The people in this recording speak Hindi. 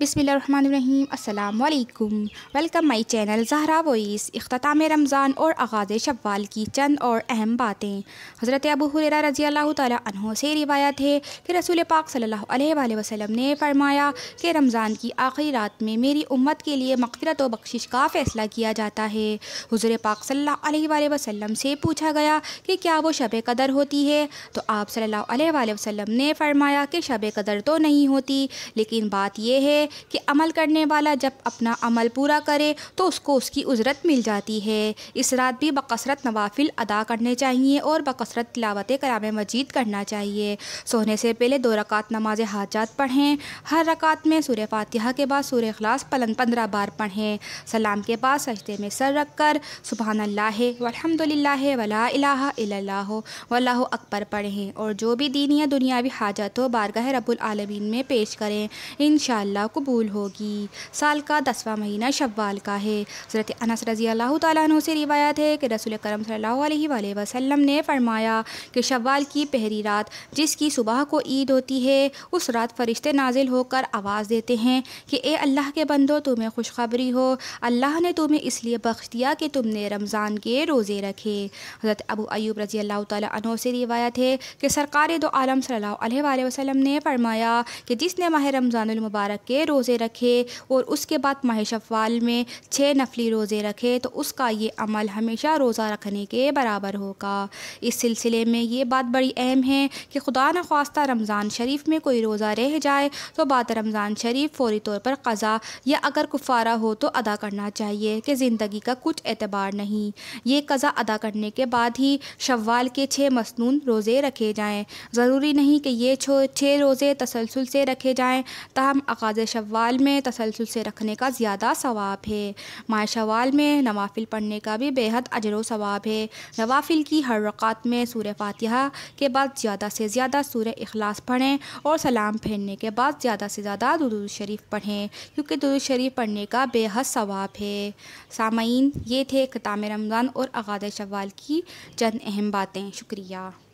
बिसमीम welcome my channel Zahra voice अख्ताम रमज़ान और आगाज़ शवाल की चंद और अहम बातें हज़रत अबू हुररा रज़ी अल्लाह तहों से रिवायत है कि रसूल पाक सल्लल्लाहु अलैहि वसल्लम ने फरमाया कि रमज़ान की आखिरी रात में मेरी उम्मत के लिए मगफरत व बख्शिश का फ़ैसला किया जाता है हज़ुर पाक सल्ला वसम से पूछा गया कि क्या वो शब कदर होती है तो आप सल्ला वसम ने फरमाया कि शब कदर तो नहीं होती लेकिन बात यह है कि अमल करने वाला जब अपना अमल पूरा करे तो उसको उसकी उजरत मिल जाती है इस रात भी बकसरत नवाफिल अदा करने चाहिए और बकसरत तिलावत कराम मजीद करना चाहिए सोने से पहले दो रकात नमाज हाजात पढ़ें हर रकात में सूर्य फातह के बाद सूर्य खलास पलन पंद्रह बार पढ़ें सलाम के बाद सजदे में सर रख कर सुबहान अल्लाह वाला वल्ला अकबर पढ़ें और जो भी दीनी या दुनियावी हाजत हो बारगाह रबुल में पेश करें इन को कबूल होगी साल का दसवा महीना शवाल का है हज़रत अनस रज़ी अल्लाह तु से रिवायत है कि रसूल करम सल्ला वसम ने फरमाया कि शवाल की पहली रात जिसकी सुबह को ईद होती है उस रात फरिश्ते नाजिल होकर आवाज़ देते हैं कि ए अल्लाह के बंदो तुम्हें खुशखबरी हो अल्लाह ने तुम्हें इसलिए बख्श दिया कि तुमने रमज़ान के रोज़े रखे हज़रत अबू अयूब रज़ी अल्लाह तु से रिवायत है कि सरकार दो आलम सल्ला वसम ने फरमाया कि जिसने माह रमज़ानमबारक के रोज़े रखे और उसके बाद माह शवाल में छः नफली रोज़े रखे तो उसका ये अमल हमेशा रोज़ा रखने के बराबर होगा इस सिलसिले में ये बात बड़ी अहम है कि खुदा न रमज़ान शरीफ में कोई रोज़ा रह जाए तो बात रमज़ान शरीफ फौरी तौर पर कज़ा या अगर कुफारा हो तो अदा करना चाहिए कि ज़िंदगी का कुछ एतबार नहीं ये कज़ा अदा करने के बाद ही शवाल के छः मसनून रोज़े रखे जाएँ ज़रूरी नहीं कि ये छः रोज़े तसलसल से रखे जाएँ तहम अकाज शवाल में तसलसल से रखने का ज़्यादा सवाब है माह शवाल में नवाफिल पढ़ने का भी बेहद अजर सवाब है नवाफिल की हर रकात में सूर फातिहा के बाद ज़्यादा से ज़्यादा सूर अखलास पढ़ें और सलाम फेरने के बाद ज़्यादा से ज़्यादा दुरुद शरीफ पढ़ें क्योंकि दुरुद शरीफ पढ़ने का बेहद सवाब है सामीन ये थे अख्ताम रमज़ान और आगाज़ शवाल की चंद अहम बातें शुक्रिया